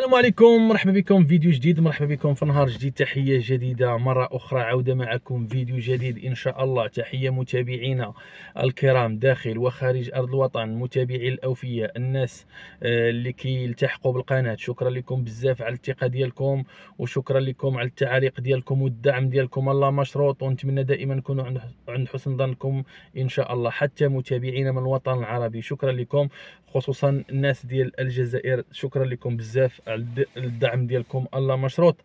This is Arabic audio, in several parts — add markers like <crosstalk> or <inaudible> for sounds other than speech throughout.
السلام عليكم مرحبا بكم فيديو جديد مرحبا بكم في نهار جديد تحية جديدة مرة أخرى عودة معكم فيديو جديد إن شاء الله تحية متابعينا الكرام داخل وخارج أرض الوطن متابعي الأوفياء الناس آه، اللي كيلتحقوا بالقناة شكرا لكم بزاف على الثقة ديالكم وشكرا لكم على التعليق ديالكم والدعم ديالكم الله مشروط ونتمنى دائما نكونوا عند حسن ظنكم إن شاء الله حتى متابعينا من الوطن العربي شكرا لكم خصوصا الناس ديال الجزائر شكرا لكم بزاف الدعم ديالكم الله مشروط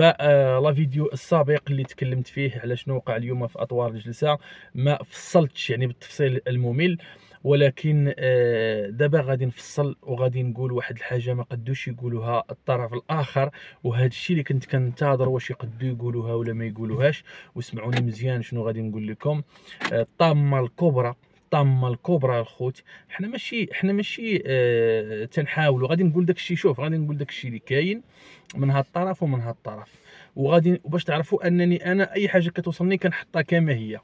آه، لا فيديو السابق اللي تكلمت فيه على شنو وقع اليوم في اطوار الجلسه ما فصلتش يعني بالتفصيل الممل ولكن آه، دابا غادي نفصل وغادي نقول واحد الحاجه ما قدوش يقولوها الطرف الاخر وهذا الشيء اللي كنت كنتظر واش يقدو يقولوها ولا ما يقولوهاش واسمعوني مزيان شنو غادي نقول لكم آه، الطامه الكبرى الطامه الكبرى الخوت حنا ماشي حنا ماشي اه تنحاولوا غادي نقول داك الشيء شوف غادي نقول داك الشيء اللي كاين من هذا الطرف ومن هذا الطرف وغادي باش تعرفوا انني انا اي حاجه كتوصلني كنحطها كما هي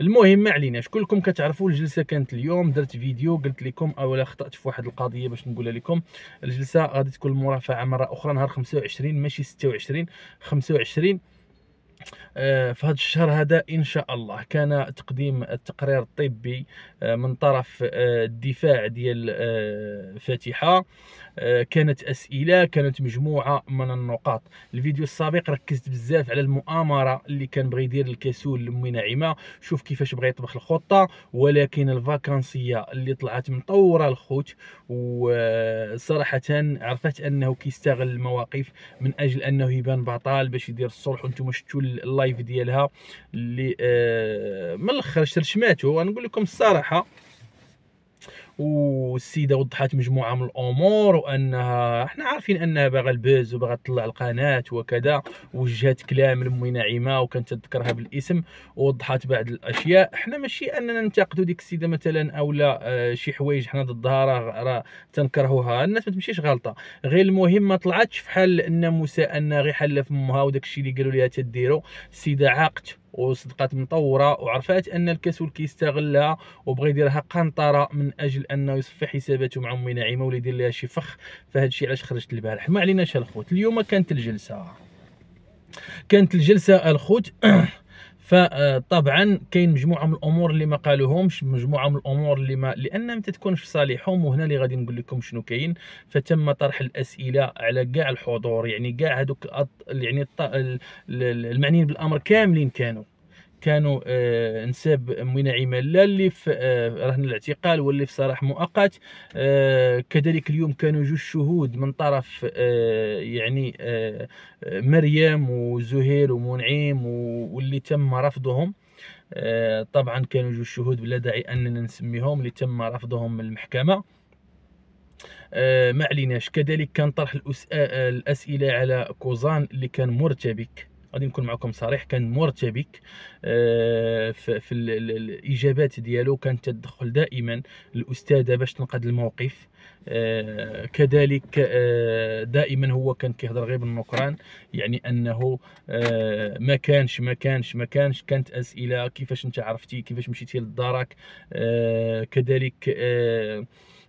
المهم ما عليناش كلكم كتعرفوا الجلسه كانت اليوم درت فيديو قلت لكم اولا خطات في واحد القضيه باش نقولها لكم الجلسه غادي تكون المرافعه مره اخرى نهار 25 ماشي 26 25 آه، في هذا الشهر هذا ان شاء الله كان تقديم التقرير الطبي آه، من طرف آه، الدفاع ديال فاتحه آه، كانت اسئله كانت مجموعه من النقاط الفيديو السابق ركزت بزاف على المؤامره اللي كان بغى يدير الكسول لمي نعيمه شوف كيفاش بغى يطبخ الخطه ولكن الفاكانسيه اللي طلعت مطوره الخوت وصراحه عرفت انه كيستغل المواقف من اجل انه يبان بطال باش يدير الصلح وانتم شفتوا اللايف ديالها اللي آه، من الاخر شرشماتو نقول لكم الصراحه والسيده وضحت مجموعه من الامور وانها احنا عارفين انها باغا البز وباغا تطلع القناه وكذا وجهت كلام لامي نعيمه وكانت تذكرها بالاسم ووضحت بعض الاشياء احنا ماشي اننا ننتقدوا ديك السيده مثلا اولا اه شي حوايج حنا ضدها راه راه تنكرهوها الناس ما تمشيش غلطه غير المهم ما طلعتش فحال الناموسه ان غير حله امها وداك الشيء اللي قالوا لها تديروا السيده عاقت وصدقات مطوره وعرفات ان الكسول كيستغلها وبغى يديرها قنطره من اجل انه يصفي حساباته مع امي نعيمه ولا يدير لها شي فخ فهذا الشيء علاش خرجت البارح ما عليناش الخوت اليوم كانت الجلسه كانت الجلسه الخوت <clears throat> فطبعا كاين مجموعه من الامور اللي ما قالوهمش مجموعه من الامور اللي ما لان ما تتكونش في صالحهم وهنا اللي غادي نقول لكم شنو كاين فتم طرح الاسئله على كاع الحضور يعني كاع هذوك يعني المعنيين بالامر كاملين كانوا كانوا نساب آه، انساب لا اللي آه، في رهن الاعتقال واللي في صراح مؤقت آه، كذلك اليوم كانوا جوج شهود من طرف يعني مريم وزهير ومنعيم واللي تم رفضهم طبعا كانوا جوج شهود بلا داعي اننا نسميهم اللي تم رفضهم من المحكمه ما عليناش كذلك كان طرح الاسئله على كوزان اللي كان مرتبك غادي نكون معكم صريح كان مرتبك آه، في الاجابات ديالو كان تدخل دائما الاستاذه باش تنقذ الموقف آه، كذلك آه، دائما هو كان كيهضر غير بالنكران يعني انه ما كانش ما كانش ما كانش كانت اسئله كيفاش انت عرفتي كيفاش مشيتي للدارك كذلك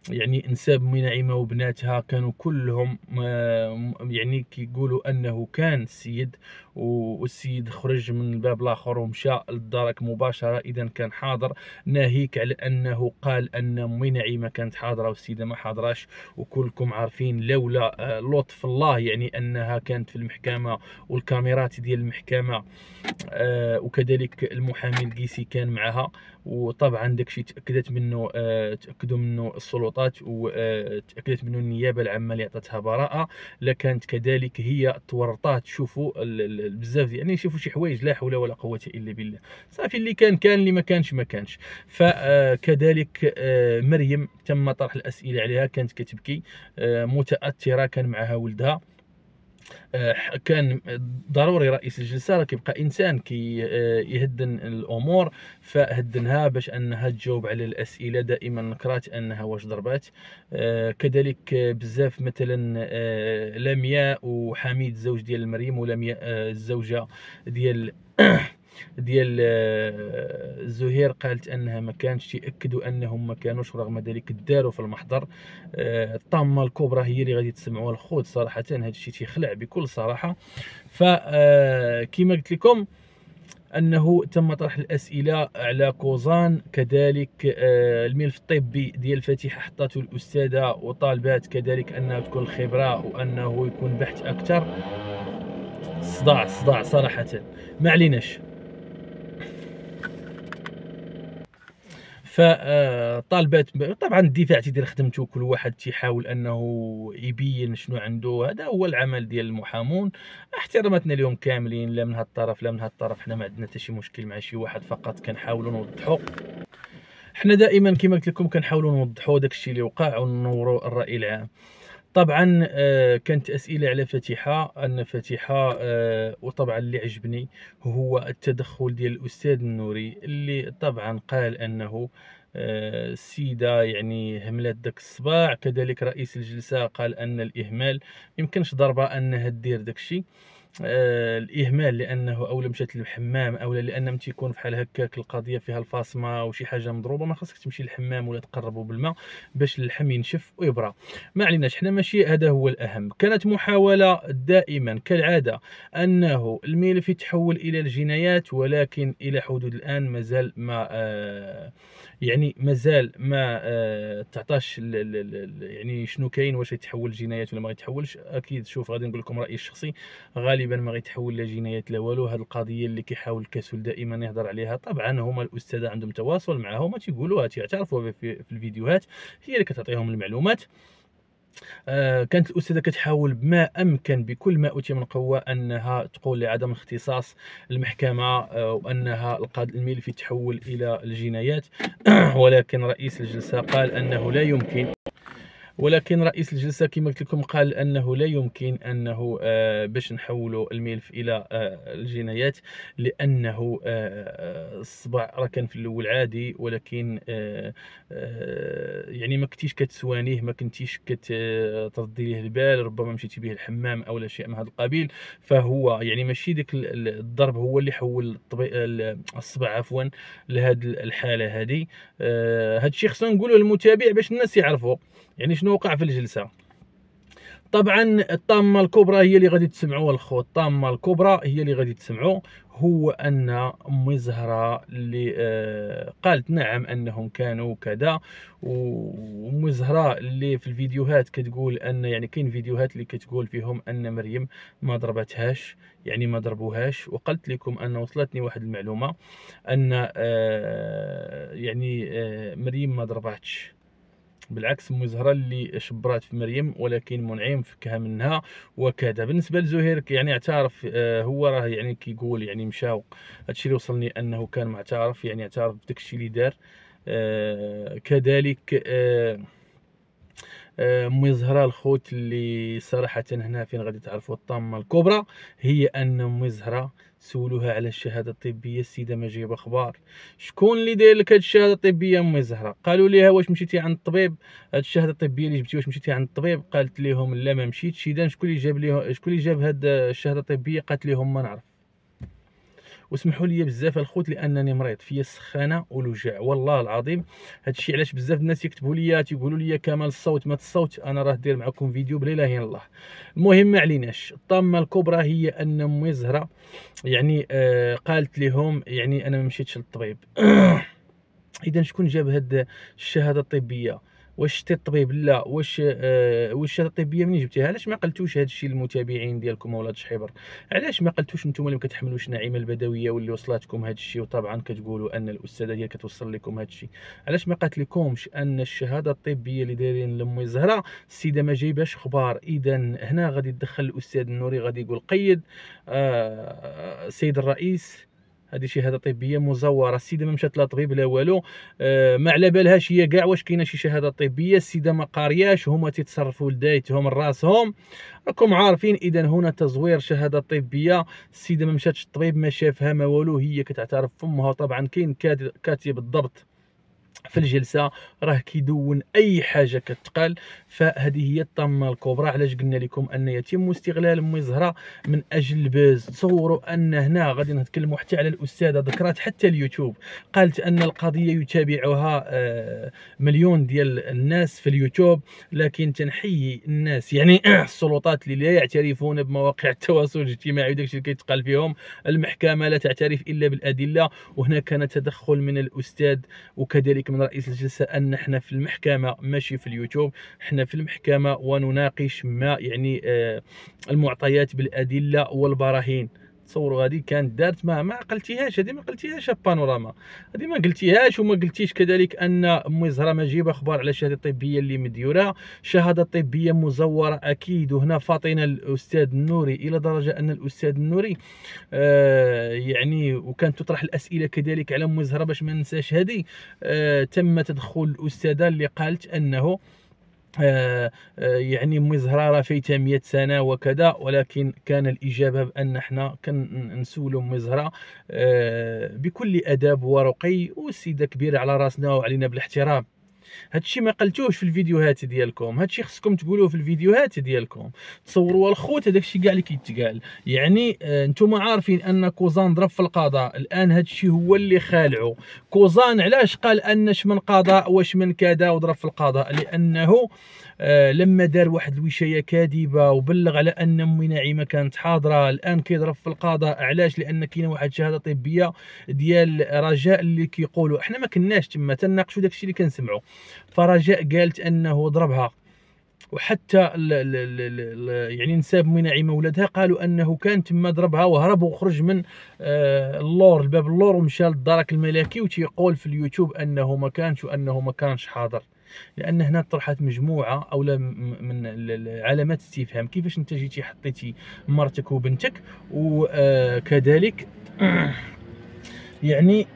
يعني انساب منعمه وبناتها كانوا كلهم آه، يعني كيقولوا انه كان السيد والسيد خرج من الباب الاخر ومشى للدرك مباشره اذا كان حاضر ناهيك على انه قال ان منعمه كانت حاضره والسيده ما حاضراش وكلكم عارفين لولا آه، لطف الله يعني انها كانت في المحكمه والكاميرات ديال المحكمه آه، وكذلك المحامي القيسي كان معها وطبعا داكشي تاكدت منه آه، تاكدوا منه السلطات وتاكدت آه، منه النيابه العامه اللي عطاتها براءه لكانت كذلك هي تورطات شوفوا بزاف يعني شوفوا شي حوايج لا حول ولا قوه الا بالله صافي اللي كان كان اللي ما كانش ما كانش فكذلك آه، مريم تم طرح الاسئله عليها كانت كتبكي متاثره كان معها ولدها آه، كان ضروري رئيس الجلسه راه كيبقى انسان كيهدن كي آه، الامور فهدنها باش انها تجاوب على الاسئله دائما نكرات انها واش ضربات آه، كذلك بزاف مثلا لمياء وحميد زوج ديال مريم ولمياء الزوجه ديال ديال آه، زهير قالت انها ما كانش تاكدوا انهم ما كانوش ورغم ذلك داروا في المحضر آه، الطامه الكبرى هي اللي غادي تسمعوها الخوت صراحه هذا الشيء تيخلع بكل صراحه فكما آه، قلت لكم انه تم طرح الاسئله على كوزان كذلك الملف الطبي ديال فاتحه حطته الاستاذه وطالبات كذلك انها تكون الخبره وانه يكون بحث اكثر صداع صداع صراحه ما عليناش فطالبات طبعا الدفاع تيدير خدمته كل واحد تيحاول انه يبين شنو عنده هذا هو العمل ديال المحامون احتراماتنا اليوم كاملين لا من هذا الطرف لا من هذا الطرف حنا ما عندنا حتى شي مشكل مع شي واحد فقط كنحاولوا نوضحوا حنا دائما كما قلت لكم كنحاولوا نوضحوا داك الشيء اللي وقع ونوروا الراي العام طبعا آه، كانت اسئله على فتيحه ان فتيحه آه، وطبعا اللي عجبني هو التدخل ديال الاستاذ النوري اللي طبعا قال انه آه، السيده يعني هملات داك الصباع كذلك رئيس الجلسه قال ان الاهمال يمكنش ضربه انها دير داك الشيء آه، الاهمال لانه اولا مشات للحمام اولا لان ملي تيكون بحال هكاك القضيه فيها الفاصمه وشي حاجه مضروبه ما خاصك تمشي للحمام ولا تقربوا بالماء باش اللحم ينشف ويبرى ما عليناش حنا ماشي هذا هو الاهم كانت محاوله دائما كالعاده انه الملف يتحول الى الجنايات ولكن الى حدود الان مازال ما آه، يعني مازال ما آه، تعطاش يعني شنو كاين واش يتحول جنايات ولا ما يتحولش اكيد شوف غادي نقول لكم رايي الشخصي غالبا تقريبا ما غيتحول لا جنايات لا والو هاد القضيه اللي كيحاول الكسول دائما يهضر عليها طبعا هما الاستاذه عندهم تواصل معاهم تيقولوها تيعترفوا في الفيديوهات هي اللي كتعطيهم المعلومات آه كانت الاستاذه كتحاول بما امكن بكل ما اوتي من قوه انها تقول لعدم اختصاص المحكمه آه وانها القاضي يتحول تحول الى الجنايات <clears throat> ولكن رئيس الجلسه قال انه لا يمكن ولكن رئيس الجلسه كما قلت لكم قال انه لا يمكن انه آه، باش نحولوا الملف الى آه، الجنايات لانه آه، الصبع راه كان في الاول عادي ولكن يعني ما كنتيش كتسوانيه ما كنتيش كتردي ليه البال ربما مشيتي به الحمام او شيء من هذا القبيل فهو يعني ماشي ديك الضرب هو اللي حول الصبع عفوا لهذه الحاله هذه هذا الشيء خصنا نقولوا للمتابع باش الناس يعرفوا يعني شنو وقع في الجلسه طبعا الطامه الكبرى هي اللي غادي تسمعوها الخو الطامه الكبرى هي اللي غادي تسمعوا هو ان امي زهره اللي آه قالت نعم انهم كانوا كذا وامي زهره اللي في الفيديوهات كتقول ان يعني كاين فيديوهات اللي كتقول فيهم ان مريم ما ضربتهاش يعني ما ضربوهاش وقلت لكم ان وصلتني واحد المعلومه ان آه يعني آه مريم ما ضربتش بالعكس أم زهرة اللي شبرات في مريم ولكن منعم فكها منها وكذا بالنسبة لزهير يعني اعترف آه، هو راه يعني كيقول يعني مشاو هادشي اللي وصلني أنه كان معترف يعني اعترف بداك الشيء اللي دار آه، كذلك امي آه، زهره الخوت اللي صراحه هنا فين غادي تعرفوا الطامه الكبرى هي ان امي زهره سولوها على الشهاده الطبيه السيده ما جايب اخبار شكون اللي داير لك هاد الشهاده الطبيه امي زهره قالوا ليها واش مشيتي عند الطبيب هذه الشهاده الطبيه اللي جبتي واش مشيتي عند الطبيب قالت لهم لا ما مشيتش اذا شكون اللي جاب لهم شكون اللي جاب هاد الشهاده الطبيه قالت لهم ما نعرف وسمحوا لي بزاف الخوت لانني مريض فيا السخانه والوجع والله العظيم هذا الشيء علاش بزاف الناس يكتبوا لي تيقولوا لي كمال الصوت ما الصوت انا راه داير معكم فيديو بلا اله الله المهم ما عليناش الطامه الكبرى هي ان امي زهره يعني آه قالت لهم يعني انا ما مشيتش للطبيب <coughs> اذا شكون جاب هذه الشهاده الطبيه واش تي الطبيب لا واش آه واش الطبيه منين جبتيها علاش ما قلتوش هذا الشيء للمتابعين ديالكم ولا شحيبر علاش ما قلتوش نتوما اللي ما كتحملوش نعيمه البدويه واللي وصلاتكم هذا الشيء وطبعا كتقولوا ان الاستاذه هي كتوصل لكم هذا الشيء علاش ما قالت لكمش ان الشهاده الطبيه اللي دايرين لامي زهره السيده ما جايباش اخبار اذا هنا غادي يدخل الاستاذ النوري غادي يقول قيد السيد آه، سيد الرئيس هذه شهاده طبيه مزوره السيده ما مشات لا طبيب لا والو آه، ما على بالهاش هي كاع واش كاينه شي شهاده طبيه السيده ما قارياش هما تيتصرفوا لدايتهم راسهم راكم عارفين اذا هنا تزوير شهاده طبيه السيده ما مشاتش الطبيب ما شافها ما والو هي كتعترف فمها طبعا كاين كاتب الضبط في الجلسه راه كيدون اي حاجه كتقال فهذه هي الطامه الكبرى علاش قلنا لكم ان يتم استغلال أمي زهره من اجل البز تصوروا ان هنا غادي نتكلموا حتى على الاستاذه ذكرات حتى اليوتيوب قالت ان القضيه يتابعها آه، مليون ديال الناس في اليوتيوب لكن تنحيي الناس يعني <clears throat> السلطات اللي لا يعترفون بمواقع التواصل الاجتماعي وداكشي اللي كيتقال فيهم المحكمه لا تعترف الا بالادله وهنا كان تدخل من الاستاذ وكذلك من من رئيس الجلسه ان احنا في المحكمه ماشي في اليوتيوب احنا في المحكمه ونناقش ما يعني آه، المعطيات بالادله والبراهين تصوروا هذه كانت دارت ما ما قلتيهاش هذه ما قلتيهاش بانوراما هذه ما قلتيهاش وما قلتيش كذلك ان ام زهره ما جايبه اخبار على الشهاده الطبيه اللي مديوره شهاده طبيه مزوره اكيد وهنا فاطنه الاستاذ النوري الى درجه ان الاستاذ النوري آه يعني وكانت تطرح الاسئله كذلك على ام زهره باش ما ننساش هذه آه تم تدخل الاستاذه اللي قالت انه آه، آه، يعني مي زهراره فايتها 100 سنه وكذا ولكن كان الاجابه بان حنا كنسولوا مي زهره آه، بكل اداب ورقي والسيده كبيره على راسنا وعلينا بالاحترام هادشي ما قلتوش في الفيديوهات ديالكم هادشي خصكم تقولوه في الفيديوهات ديالكم تصوروا الخوت الشيء كاع اللي كيتقال يعني انتم آه، عارفين ان كوزان ضرب في القضاء الان هادشي هو اللي خالعه كوزان علاش قال انش من قضاء واش من كذا وضرب في القضاء لانه آه لما دار واحد الوشايه كاذبه وبلغ على ان امي نعيمه كانت حاضره الان كيضرب في القضاء علاش لان كاين واحد الشهاده طبيه ديال رجاء اللي كيقولوا احنا ما كناش تما تناقشوا داكشي اللي كنسمعوا فرجاء قالت انه ضربها وحتى الـ الـ الـ يعني نساب مناعمه ولادها قالوا انه كان تما ضربها وهرب وخرج من آه اللور الباب اللور ومشى للدرك الملكي وتيقول في اليوتيوب انه ما كانش وانه ما كانش حاضر لان هنا طرحت مجموعه او من علامات استفهام كيفاش انت جيتي حطيتي مرتك وبنتك وكذلك آه، <clears throat> يعني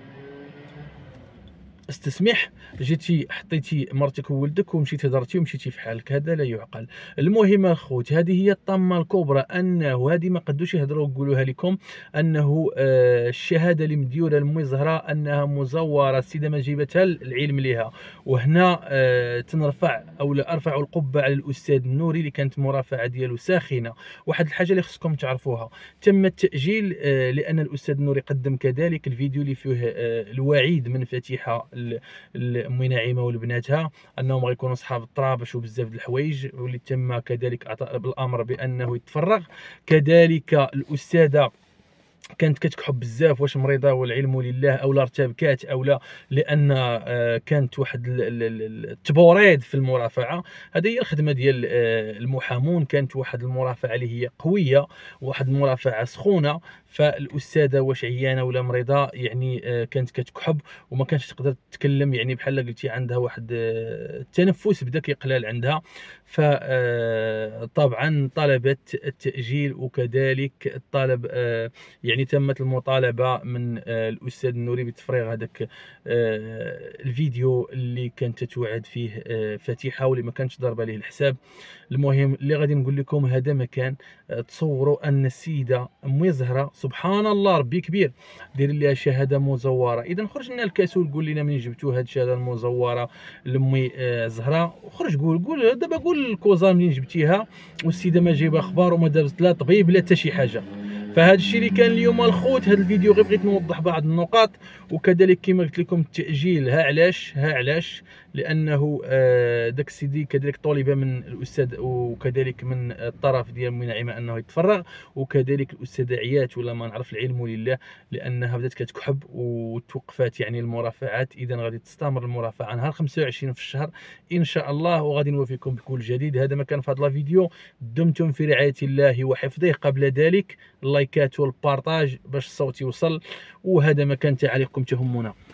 استسمح جيتي حطيتي مرتك وولدك ومشيتي هضرتي ومشيتي في حالك هذا لا يعقل المهم اخوت هذه هي الطامه الكبرى انه هذه ما قدوش يهضروا يقولوها لكم انه آه، الشهاده اللي مديوره زهره انها مزوره السيده ما جيبتها العلم لها وهنا آه، تنرفع او ارفع القبه على الاستاذ النوري اللي كانت مرافعه ديالو ساخنه واحد الحاجه اللي خصكم تعرفوها تم التاجيل آه، لان الاستاذ النوري قدم كذلك الفيديو اللي فيه الوعيد من فتيحه امي نعيمه ولبناتها انهم غيكونوا اصحاب الطرابش وبزاف د الحوايج واللي تم كذلك اعطاء بالامر بانه يتفرغ كذلك الاستاذه كانت كتكحب بزاف واش مريضه والعلم لله او لا ارتبكات او لا لان آه، كانت واحد التبوريد في المرافعه هذه هي الخدمه ديال آه، المحامون كانت واحد المرافعه اللي هي قويه واحد المرافعه سخونه فالاستاذه واش عيانه ولا مريضه يعني آه، كانت كتكحب وما كانتش تقدر تتكلم يعني بحال قلتي عندها واحد التنفس بدا كيقلال عندها فطبعا طلبت التاجيل وكذلك طلب يعني يعني تمت المطالبه من آه، الاستاذ النوري بتفريغ هذاك آه، الفيديو اللي كانت تتوعد فيه آه، فاتحه واللي ما كانتش ضربه ليه الحساب المهم اللي غادي نقول لكم هذا مكان تصوروا ان السيده امي زهره سبحان الله ربي كبير داير لها شهاده مزوره اذا خرج لنا الكاس وقول لنا منين جبتوا هذه الشهاده المزوره لامي زهره وخرج قول قول دابا قول الكوزا منين جبتيها والسيده ما جايبه اخبار وما دابت لا طبيب لا حتى شي حاجه فهذا الشيء اللي كان اليوم الخوت هذا الفيديو غير بغيت نوضح بعض النقاط وكذلك كما قلت لكم التاجيل ها علاش ها علاش لانه آه، داك السيدي كذلك طلب من الاستاذ وكذلك من الطرف ديال منعمه انه يتفرغ وكذلك الاستاذ عيات ولا ما نعرف العلم لله لانها بدات كتكحب وتوقفات يعني المرافعات اذا غادي تستمر المرافعه نهار 25 في الشهر ان شاء الله وغادي نوافيكم بكل جديد هذا ما كان في هذا الفيديو دمتم في رعايه الله وحفظه قبل ذلك اللايكات والبارطاج باش الصوت يوصل وهذا ما كان تعليقكم تهمنا